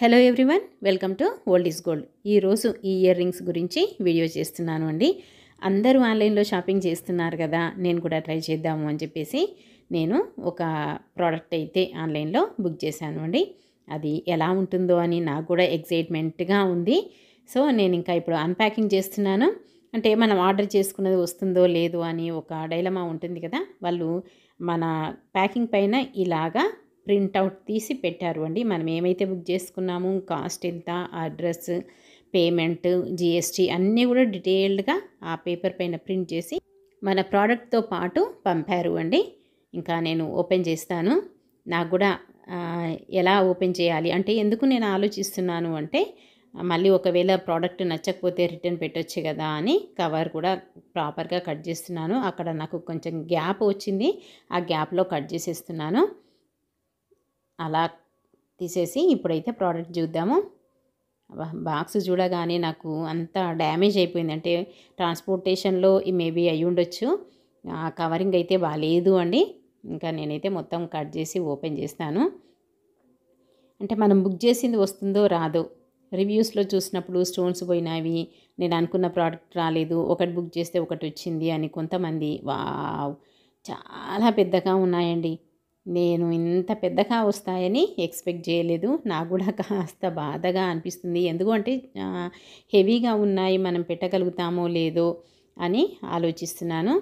hello everyone welcome to old is gold ఈరోజు ఈ ear rings గురించి వీడియో చేస్తున్నాను అండి అందరూ ఆన్లైన్లో షాపింగ్ చేస్తున్నారు కదా నేను కూడా ట్రై చేద్దాము అని చెప్పేసి నేను ఒక ప్రోడక్ట్ అయితే ఆన్లైన్లో బుక్ చేశాను అండి అది ఎలా ఉంటుందో అని నాకు కూడా ఎగ్జైట్మెంట్గా ఉంది సో నేను ఇంకా ఇప్పుడు అన్ప్యాకింగ్ చేస్తున్నాను అంటే మనం ఆర్డర్ చేసుకున్నది వస్తుందో లేదో అని ఒక డైలమా ఉంటుంది కదా వాళ్ళు మన ప్యాకింగ్ పైన ఇలాగా ప్రింట్అవుట్ తీసి పెట్టారు అండి మనం ఏమైతే బుక్ చేసుకున్నాము కాస్ట్ ఎంత అడ్రస్ పేమెంట్ జిఎస్టీ అన్నీ కూడా డీటెయిల్డ్గా ఆ పేపర్ పైన ప్రింట్ చేసి మన ప్రోడక్ట్తో పాటు పంపారు అండి ఇంకా నేను ఓపెన్ చేస్తాను నాకు కూడా ఎలా ఓపెన్ చేయాలి అంటే ఎందుకు నేను ఆలోచిస్తున్నాను అంటే మళ్ళీ ఒకవేళ ప్రోడక్ట్ నచ్చకపోతే రిటర్న్ పెట్టొచ్చు కదా అని కవర్ కూడా ప్రాపర్గా కట్ చేస్తున్నాను అక్కడ నాకు కొంచెం గ్యాప్ వచ్చింది ఆ గ్యాప్లో కట్ చేసేస్తున్నాను అలా తీసేసి ఇప్పుడైతే ప్రోడక్ట్ చూద్దాము బాక్స్ చూడగానే నాకు అంత డ్యామేజ్ అయిపోయింది అంటే ట్రాన్స్పోర్టేషన్లో మేబీ అయి ఉండొచ్చు ఆ కవరింగ్ అయితే బాగాలేదు అండి ఇంకా నేనైతే మొత్తం కట్ చేసి ఓపెన్ చేస్తాను అంటే మనం బుక్ చేసింది వస్తుందో రాదో రివ్యూస్లో చూసినప్పుడు స్టోన్స్ పోయినవి నేను అనుకున్న ప్రోడక్ట్ రాలేదు ఒకటి బుక్ చేస్తే ఒకటి వచ్చింది అని కొంతమంది వా చాలా పెద్దగా ఉన్నాయండి నేను ఇంత పెద్దగా వస్తాయని ఎక్స్పెక్ట్ చేయలేదు నాకు కూడా కాస్త బాధగా అనిపిస్తుంది ఎందుకు అంటే హెవీగా ఉన్నాయి మనం పెట్టగలుగుతామో లేదో అని ఆలోచిస్తున్నాను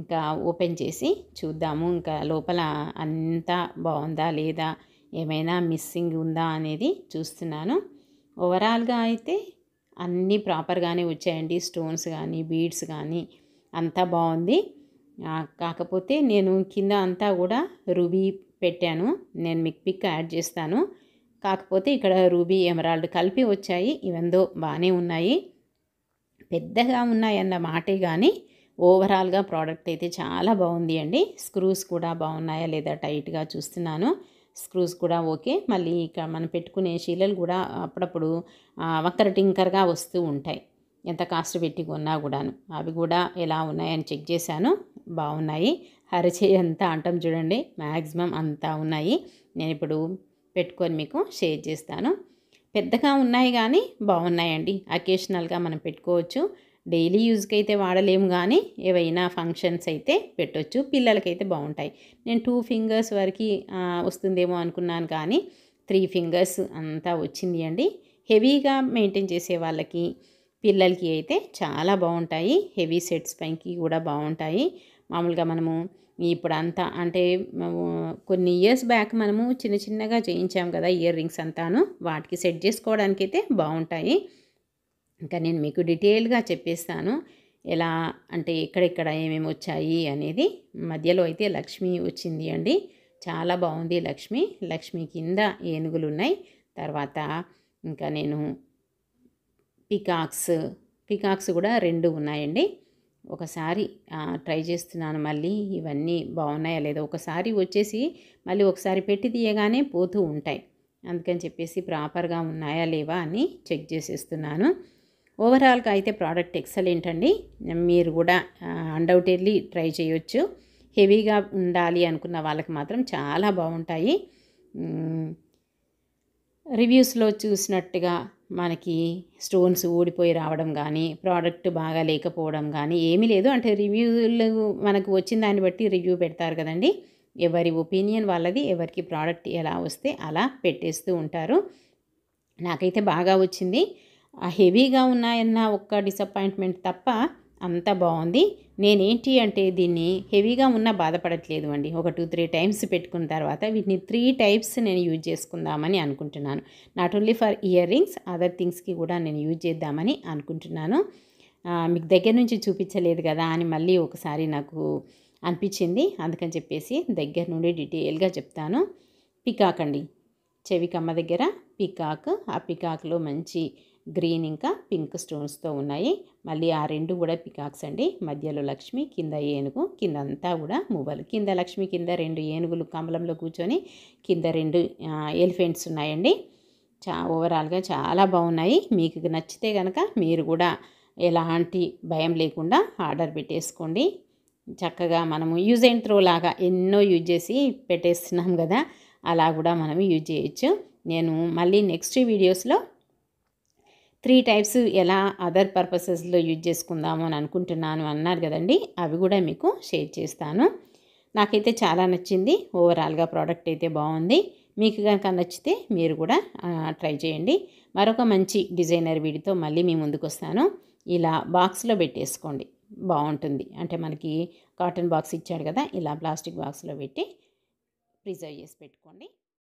ఇంకా ఓపెన్ చేసి చూద్దాము ఇంకా లోపల అంతా బాగుందా లేదా ఏమైనా మిస్సింగ్ ఉందా అనేది చూస్తున్నాను ఓవరాల్గా అయితే అన్నీ ప్రాపర్గానే వచ్చాయండి స్టోన్స్ కానీ బీడ్స్ కానీ అంతా బాగుంది కాకపోతే నేను కింద అంతా కూడా రూబీ పెట్టాను నేను మీకు పిక్ యాడ్ చేస్తాను కాకపోతే ఇక్కడ రూబీ ఎమరాల్డ్ కలిపి వచ్చాయి ఇవెందో బాగానే ఉన్నాయి పెద్దగా ఉన్నాయన్న మాటే కానీ ఓవరాల్గా ప్రోడక్ట్ అయితే చాలా బాగుంది అండి స్క్రూస్ కూడా బాగున్నాయా లేదా టైట్గా చూస్తున్నాను స్క్రూస్ కూడా ఓకే మళ్ళీ ఇక మనం పెట్టుకునే శీలలు కూడా అప్పుడప్పుడు ఒక్కరి టింకర్గా వస్తూ ఉంటాయి ఎంత కాస్ట్ పెట్టి కొన్నా కూడాను అవి కూడా ఎలా ఉన్నాయని చెక్ చేశాను బాగున్నాయి అరచే ఎంత అంటాం చూడండి మ్యాక్సిమం అంతా ఉన్నాయి నేను ఇప్పుడు పెట్టుకొని మీకు షేర్ చేస్తాను పెద్దగా ఉన్నాయి కానీ బాగున్నాయండి అకేషనల్గా మనం పెట్టుకోవచ్చు డైలీ యూజ్కి అయితే వాడలేము కానీ ఏవైనా ఫంక్షన్స్ అయితే పెట్టొచ్చు పిల్లలకైతే బాగుంటాయి నేను టూ ఫింగర్స్ వరకు వస్తుందేమో అనుకున్నాను కానీ త్రీ ఫింగర్స్ అంతా వచ్చింది అండి హెవీగా మెయింటైన్ చేసే వాళ్ళకి పిల్లలకి అయితే చాలా బాగుంటాయి హెవీ సెట్స్ పైకి కూడా బాగుంటాయి మామూలుగా మనము ఇప్పుడు అంతా అంటే కొన్ని ఇయర్స్ బ్యాక్ మనము చిన్న చిన్నగా చేయించాం కదా ఇయర్ రింగ్స్ అంతాను వాటికి సెట్ చేసుకోవడానికి అయితే బాగుంటాయి ఇంకా నేను మీకు డీటెయిల్గా చెప్పేస్తాను ఎలా అంటే ఎక్కడెక్కడ ఏమేమి వచ్చాయి అనేది మధ్యలో అయితే లక్ష్మి వచ్చింది అండి చాలా బాగుంది లక్ష్మి లక్ష్మి కింద ఏనుగులు ఉన్నాయి తర్వాత ఇంకా నేను పికాక్స్ పికాక్స్ కూడా రెండు ఉన్నాయండి ఒకసారి ట్రై చేస్తున్నాను మళ్ళీ ఇవన్నీ బాగున్నాయా లేదా ఒకసారి వచ్చేసి మళ్ళీ ఒకసారి పెట్టి తీయగానే పోతూ ఉంటాయి అందుకని చెప్పేసి ప్రాపర్గా ఉన్నాయా లేవా అని చెక్ చేసేస్తున్నాను ఓవరాల్గా అయితే ప్రోడక్ట్ ఎక్సలెంట్ అండి మీరు కూడా అన్డౌటెడ్లీ ట్రై చేయొచ్చు హెవీగా ఉండాలి అనుకున్న వాళ్ళకి మాత్రం చాలా బాగుంటాయి రివ్యూస్లో చూసినట్టుగా మనకి స్టోన్స్ ఊడిపోయి రావడం కానీ ప్రోడక్ట్ బాగా లేకపోవడం కానీ ఏమీ లేదు అంటే రివ్యూలు మనకు వచ్చిన దాన్ని బట్టి రివ్యూ పెడతారు కదండి ఎవరి ఒపీనియన్ వాళ్ళది ఎవరికి ప్రోడక్ట్ ఎలా వస్తే అలా పెట్టేస్తూ ఉంటారు నాకైతే బాగా వచ్చింది హెవీగా ఉన్నాయన్న ఒక్క డిసప్పాయింట్మెంట్ తప్ప అంత బాగుంది నేనేంటి అంటే దీన్ని హెవీగా ఉన్నా బాధపడట్లేదు అండి ఒక టూ త్రీ టైమ్స్ పెట్టుకున్న తర్వాత వీటిని త్రీ టైప్స్ నేను యూజ్ చేసుకుందామని అనుకుంటున్నాను not only for year rings other థింగ్స్కి కూడా నేను యూజ్ చేద్దామని అనుకుంటున్నాను మీకు దగ్గర నుంచి చూపించలేదు కదా అని మళ్ళీ ఒకసారి నాకు అనిపించింది అందుకని చెప్పేసి దగ్గర నుండి డీటెయిల్గా చెప్తాను పికాక్ అండి చెవికమ్మ దగ్గర పికాక్ ఆ పికాక్లో మంచి గ్రీన్ ఇంకా పింక్ స్టోన్స్తో ఉన్నాయి మళ్ళీ ఆ రెండు కూడా పికాక్స్ అండి మధ్యలో లక్ష్మి కింద ఏనుగు కింద అంతా కూడా మువ్వలు కింద లక్ష్మి కింద రెండు ఏనుగులు కమలంలో కూర్చొని కింద రెండు ఎలిఫెంట్స్ ఉన్నాయండి చా ఓవరాల్గా చాలా బాగున్నాయి మీకు నచ్చితే కనుక మీరు కూడా ఎలాంటి భయం లేకుండా ఆర్డర్ పెట్టేసుకోండి చక్కగా మనము యూజ్ అండ్ త్రో లాగా ఎన్నో యూజ్ చేసి పెట్టేస్తున్నాం కదా అలా కూడా మనం యూజ్ చేయొచ్చు నేను మళ్ళీ నెక్స్ట్ వీడియోస్లో త్రీ టైప్స్ ఎలా అదర్ పర్పసెస్లో యూజ్ చేసుకుందాము అని అనుకుంటున్నాను అన్నారు కదండి అవి కూడా మీకు షేర్ చేస్తాను నాకైతే చాలా నచ్చింది ఓవరాల్గా ప్రోడక్ట్ అయితే బాగుంది మీకు కనుక నచ్చితే మీరు కూడా ట్రై చేయండి మరొక మంచి డిజైనర్ వీడితో మళ్ళీ మీ ముందుకు వస్తాను ఇలా బాక్స్లో పెట్టేసుకోండి బాగుంటుంది అంటే మనకి కాటన్ బాక్స్ ఇచ్చాడు కదా ఇలా ప్లాస్టిక్ బాక్స్లో పెట్టి ప్రిజర్వ్ చేసి పెట్టుకోండి